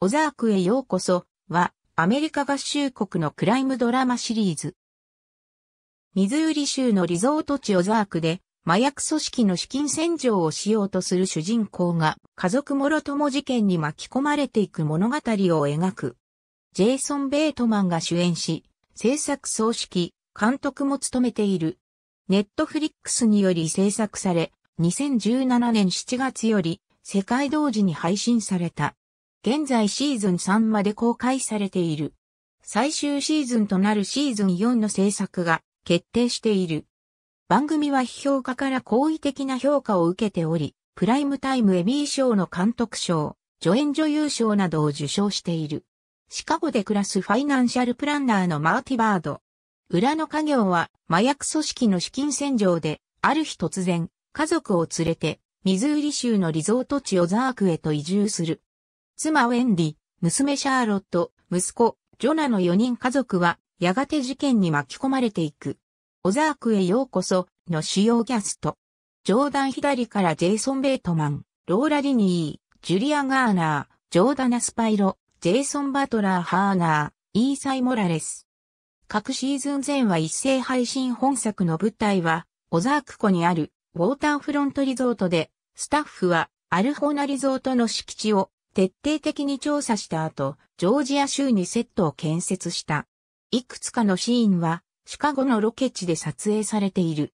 オザークへようこそはアメリカ合衆国のクライムドラマシリーズ。ミズーリ州のリゾート地オザークで麻薬組織の資金洗浄をしようとする主人公が家族諸友事件に巻き込まれていく物語を描く。ジェイソン・ベートマンが主演し、制作総指揮、監督も務めている。ネットフリックスにより制作され、2017年7月より世界同時に配信された。現在シーズン3まで公開されている。最終シーズンとなるシーズン4の制作が決定している。番組は批評家から好意的な評価を受けており、プライムタイムエミー賞の監督賞、助演女優賞などを受賞している。シカゴで暮らすファイナンシャルプランナーのマーティバード。裏の家業は麻薬組織の資金洗浄で、ある日突然、家族を連れて、ミズーリ州のリゾート地オザークへと移住する。妻ウェンディ、娘シャーロット、息子、ジョナの4人家族は、やがて事件に巻き込まれていく。オザークへようこそ、の主要キャスト。ジョーダン左からジェイソン・ベートマン、ローラ・ディニー、ジュリア・ガーナー、ジョーダナ・スパイロ、ジェイソン・バトラー・ハーナー、イーサイ・モラレス。各シーズン前は一斉配信本作の舞台は、オザーク湖にあるウォーターフロントリゾートで、スタッフはアルホーナリゾートの敷地を徹底的に調査した後、ジョージア州にセットを建設した。いくつかのシーンは、シカゴのロケ地で撮影されている。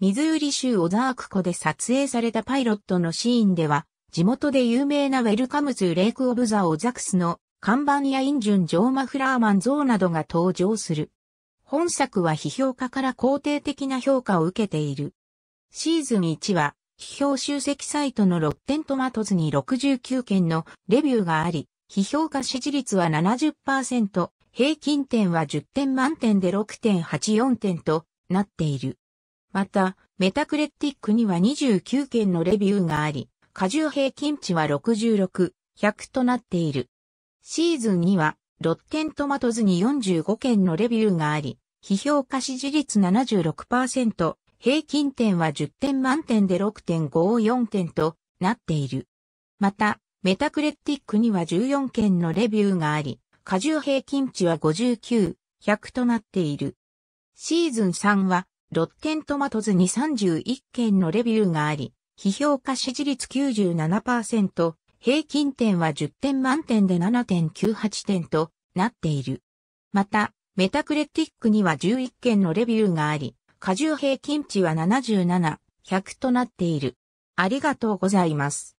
ミズーリ州オザーク湖で撮影されたパイロットのシーンでは、地元で有名なウェルカムズ・レイク・オブ・ザ・オザクスの看板やインジュン・ジョーマ・フラーマン像などが登場する。本作は批評家から肯定的な評価を受けている。シーズン1は批評集積サイトのロッテントマトズに69件のレビューがあり、批評家支持率は70%、平均点は10点満点で6.84点となっている。また、メタクレティックには29件のレビューがあり、過重平均値は66、100となっている。シーズンには、ロッテントマトズに45件のレビューがあり、批評家支持率76%、平均点は10点満点で6.54点となっている。また、メタクレティックには14件のレビューがあり、過重平均値は59、100となっている。シーズン3は、ロッテントマトズに31件のレビューがあり、批評価支持率97%、平均点は10点満点で7.98点となっている。また、メタクレティックには11件のレビューがあり、荷重平均値は77、100となっている。ありがとうございます。